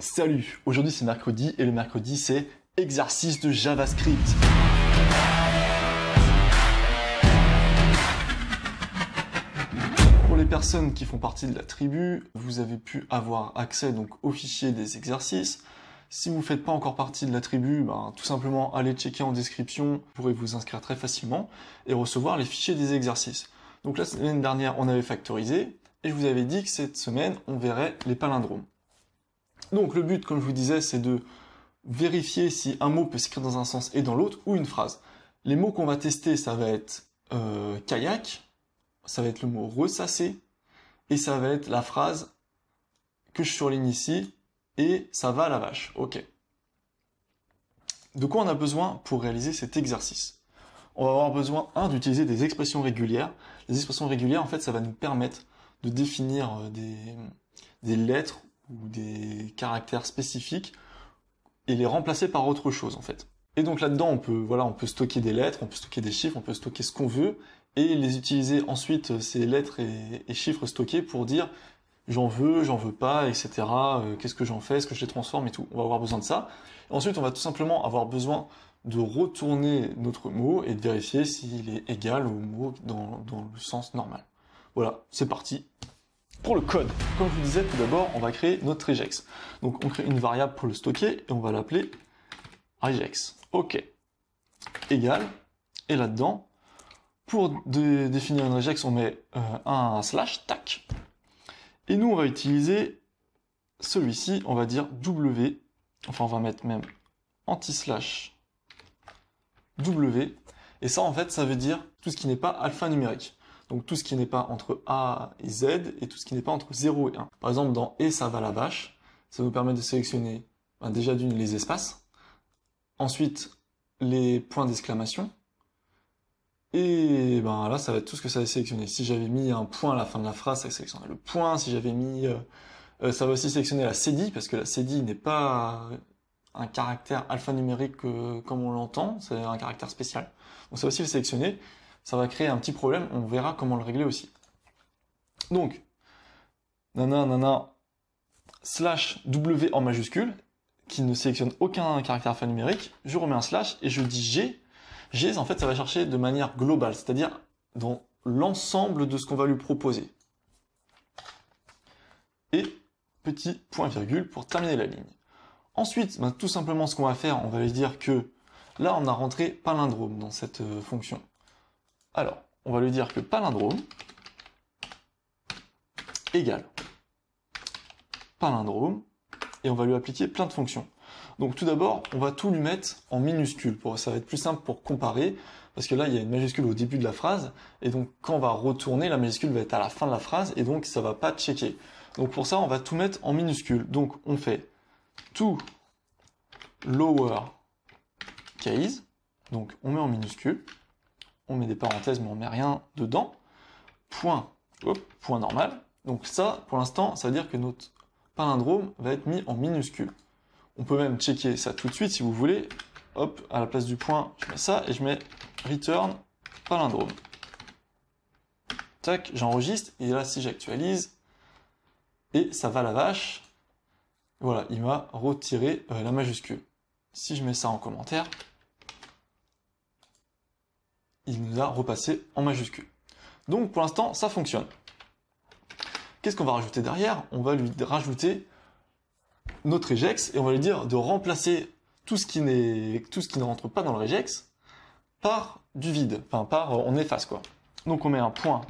Salut, aujourd'hui c'est mercredi et le mercredi c'est exercice de JavaScript. Pour les personnes qui font partie de la tribu, vous avez pu avoir accès donc au fichier des exercices. Si vous ne faites pas encore partie de la tribu, ben, tout simplement allez checker en description, vous pourrez vous inscrire très facilement et recevoir les fichiers des exercices. Donc la semaine dernière, on avait factorisé et je vous avais dit que cette semaine, on verrait les palindromes. Donc le but, comme je vous disais, c'est de vérifier si un mot peut s'écrire dans un sens et dans l'autre, ou une phrase. Les mots qu'on va tester, ça va être euh, kayak, ça va être le mot ressasser, et ça va être la phrase que je surligne ici, et ça va à la vache. Ok. De quoi on a besoin pour réaliser cet exercice On va avoir besoin, un, d'utiliser des expressions régulières. Les expressions régulières, en fait, ça va nous permettre de définir euh, des lettres ou des caractères spécifiques et les remplacer par autre chose en fait. Et donc là-dedans, on peut voilà, on peut stocker des lettres, on peut stocker des chiffres, on peut stocker ce qu'on veut et les utiliser ensuite euh, ces lettres et, chiffres stockés pour dire j'en veux, j'en veux pas, etc. Euh, qu'est-ce que j'en fais, est-ce que je les transforme et tout. On va avoir besoin de ça. ensuite, on va tout simplement avoir besoin de retourner notre mot et de vérifier s'il est égal au mot dans le sens normal. Voilà, c'est parti. Pour le code, comme je vous disais tout d'abord, on va créer notre regex. Donc on crée une variable pour le stocker et on va l'appeler regex. OK. Égal. Et là-dedans, pour définir une regex, on met euh, un slash, tac. Et nous, on va utiliser celui-ci, on va dire W, enfin on va mettre même anti-slash W. Et ça, en fait, ça veut dire tout ce qui n'est pas alphanumérique donc tout ce qui n'est pas entre A et Z et tout ce qui n'est pas entre 0 et 1. Par exemple, dans Et ça va la vache, ça vous permet de sélectionner ben, déjà d'une les espaces, ensuite les points d'exclamation, et ben là ça va être tout ce que ça va sélectionner. Si j'avais mis un point à la fin de la phrase, ça sélectionnerait le point, si j'avais mis... Euh, euh, ça va aussi sélectionner la cédille, parce que la cédille n'est pas un caractère alphanumérique euh, comme on l'entend, c'est un caractère spécial. Donc ça va aussi le sélectionner ça va créer un petit problème, on verra comment le régler aussi. Donc, nananana nana slash W en majuscule, qui ne sélectionne aucun caractère alphanumérique, je remets un slash et je dis G. G, en fait, ça va chercher de manière globale, c'est-à-dire dans l'ensemble de ce qu'on va lui proposer. Et petit point virgule pour terminer la ligne. Ensuite, ben, tout simplement ce qu'on va faire, on va lui dire que là on a rentré palindrome dans cette euh, fonction. Alors, on va lui dire que palindrome égale palindrome, et on va lui appliquer plein de fonctions. Donc tout d'abord, on va tout lui mettre en minuscule, pour, ça va être plus simple pour comparer, parce que là, il y a une majuscule au début de la phrase, et donc quand on va retourner, la majuscule va être à la fin de la phrase, et donc ça va pas checker. Donc pour ça, on va tout mettre en minuscule. Donc on fait tout lower case, donc on met en minuscule, on met des parenthèses, mais on met rien dedans. Point, point normal. Donc ça, pour l'instant, ça veut dire que notre palindrome va être mis en minuscule. On peut même checker ça tout de suite si vous voulez. Hop, à la place du point, je mets ça et je mets return palindrome. Tac, j'enregistre et là si j'actualise, et ça va la vache, voilà, il m'a retiré euh, la majuscule. Si je mets ça en commentaire, il nous a repassé en majuscule. Donc pour l'instant, ça fonctionne. Qu'est-ce qu'on va rajouter derrière On va lui rajouter notre regex et on va lui dire de remplacer tout ce qui n'est tout ce qui ne rentre pas dans le regex par du vide, enfin par euh, on efface quoi. Donc on met un point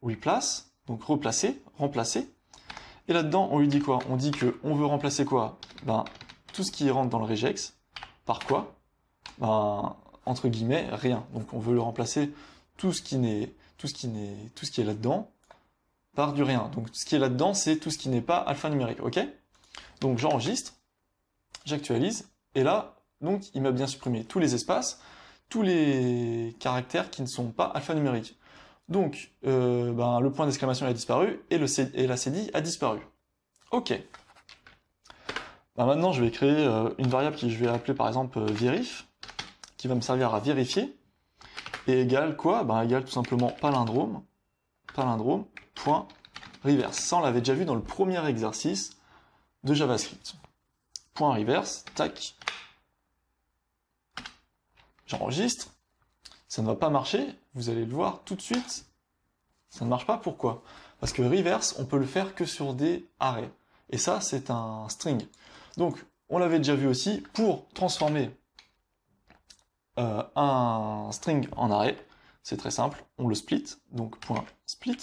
replace, donc replacer, remplacer. Et là-dedans, on lui dit quoi On dit que on veut remplacer quoi Ben tout ce qui rentre dans le regex par quoi Ben entre guillemets, rien. Donc on veut le remplacer tout ce qui n'est tout ce qui n'est tout ce qui est là-dedans par du rien. Donc ce qui est là-dedans, c'est tout ce qui n'est pas alphanumérique, OK Donc j'enregistre, j'actualise et là, donc il m'a bien supprimé tous les espaces, tous les caractères qui ne sont pas alphanumériques. Donc euh, ben, le point d'exclamation a disparu et la CD a disparu. OK. Ben, maintenant, je vais créer euh, une variable que je vais appeler par exemple euh, virif » qui va me servir à vérifier. Et égale quoi Ben égale tout simplement palindrome, palindrome, Ça, on l'avait déjà vu dans le premier exercice de JavaScript. Point reverse, tac. J'enregistre. Ça ne va pas marcher, vous allez le voir tout de suite. Ça ne marche pas, pourquoi Parce que reverse, on peut le faire que sur des arrêts. Et ça, c'est un string. Donc, on l'avait déjà vu aussi, pour transformer euh, un string en arrêt. C'est très simple, on le split, donc point split,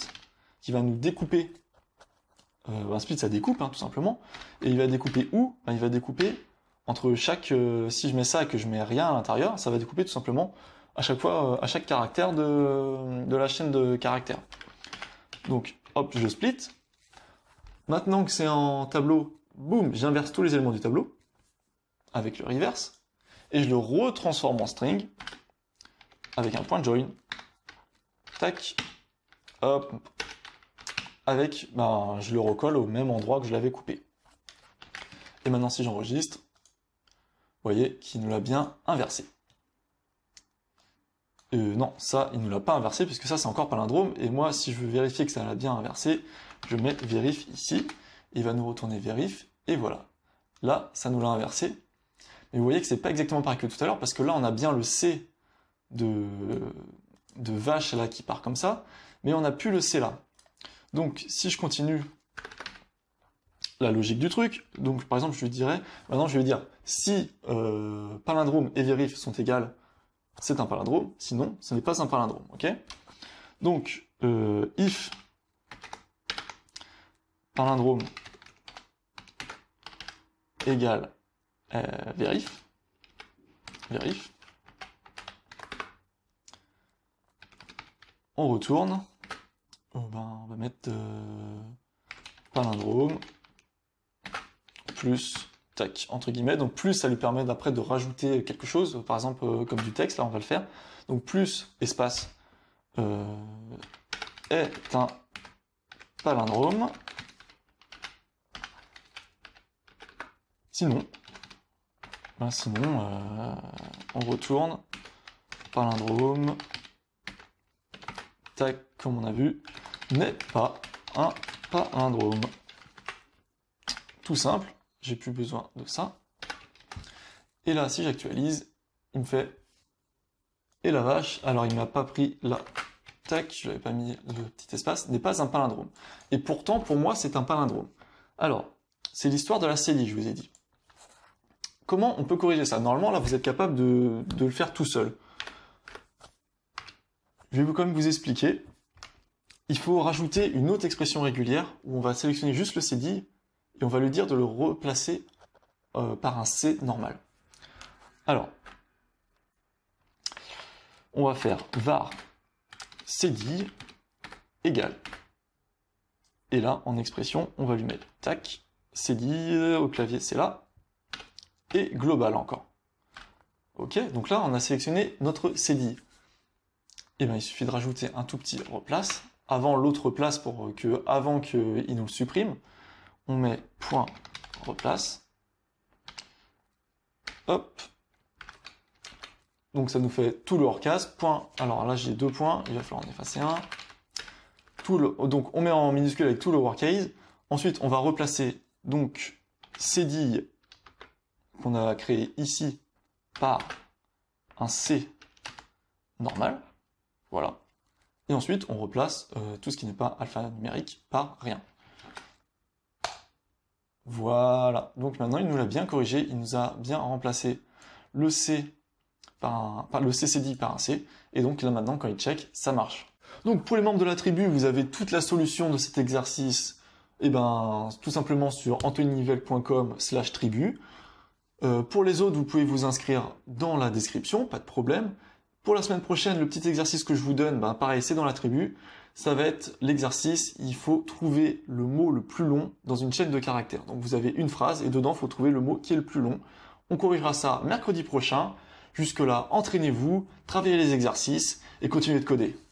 qui va nous découper. Euh, un split, ça découpe, hein, tout simplement. Et il va découper où ben, Il va découper entre chaque... Euh, si je mets ça et que je mets rien à l'intérieur, ça va découper tout simplement à chaque fois, à chaque caractère de, de la chaîne de caractères. Donc, hop, je split. Maintenant que c'est en tableau, boum, j'inverse tous les éléments du tableau avec le reverse et je le retransforme en string avec un point join. Tac. Hop. Avec, ben, je le recolle au même endroit que je l'avais coupé. Et maintenant, si j'enregistre, vous voyez qu'il nous l'a bien inversé. Euh, non, ça, il ne l'a pas inversé, puisque ça, c'est encore palindrome. Et moi, si je veux vérifier que ça l'a bien inversé, je mets vérif ici. Il va nous retourner vérif, et voilà. Là, ça nous l'a inversé. Mais vous voyez que c'est pas exactement pareil que tout à l'heure, parce que là, on a bien le C de, vache là qui part comme ça, mais on n'a plus le C là. Donc, si je continue la logique du truc, donc par exemple, je lui dirais, maintenant je vais lui dire, si euh, palindrome et vérif sont égales, c'est un palindrome, sinon, ce n'est pas un palindrome, ok Donc, euh, if palindrome égale euh, vérif, vérif, on retourne, oh, ben, on va mettre euh, palindrome, plus, tac, entre guillemets, donc plus ça lui permet d'après de rajouter quelque chose, par exemple euh, comme du texte, là on va le faire, donc plus espace est un palindrome, sinon ben, sinon, euh, on retourne. Palindrome. Tac, comme on a vu, n'est pas un palindrome. Tout simple, j'ai plus besoin de ça. Et là, si j'actualise, il me fait et la vache. Alors, il m'a pas pris la tac, je l'avais pas mis le petit espace, n'est pas un palindrome. Et pourtant, pour moi, c'est un palindrome. Alors, c'est l'histoire de la CELI, je vous ai dit. Comment on peut corriger ça Normalement, là, vous êtes capable de, le faire tout seul. Je vais quand même vous expliquer. Il faut rajouter une autre expression régulière où on va sélectionner juste le CDI et on va lui dire de le replacer euh, par un c normal. Alors, on va faire var CDI égal Et là, en expression, on va lui mettre tac, CD, au clavier, c'est là, et global encore. Ok, donc là on a sélectionné notre cédille. Et eh bien il suffit de rajouter un tout petit replace avant l'autre place pour que avant qu'il nous le supprime. On met point replace. Hop. Donc ça nous fait tout le hors Point. Alors là j'ai deux points, il va falloir en effacer un. Tout le, donc on met en minuscule avec tout le work Ensuite on va replacer donc Cédille qu'on a créé ici par un C normal. Voilà. Et ensuite, on replace euh, tout ce qui n'est pas alphanumérique par rien. Voilà. Donc maintenant, il nous l'a bien corrigé. Il nous a bien remplacé le C par, CCD par un C. Et donc là maintenant, quand il check, ça marche. Donc pour les membres de la tribu, vous avez toute la solution de cet exercice, et eh ben tout simplement sur anthonynivelle.com slash tribu. Euh, pour les autres, vous pouvez vous inscrire dans la description, pas de problème. Pour la semaine prochaine, le petit exercice que je vous donne, bah, pareil, c'est dans la tribu. Ça va être l'exercice, il faut trouver le mot le plus long dans une chaîne de caractères. Donc vous avez une phrase et dedans, il faut trouver le mot qui est le plus long. On corrigera ça mercredi prochain. Jusque-là, entraînez-vous, travaillez les exercices et continuez de coder.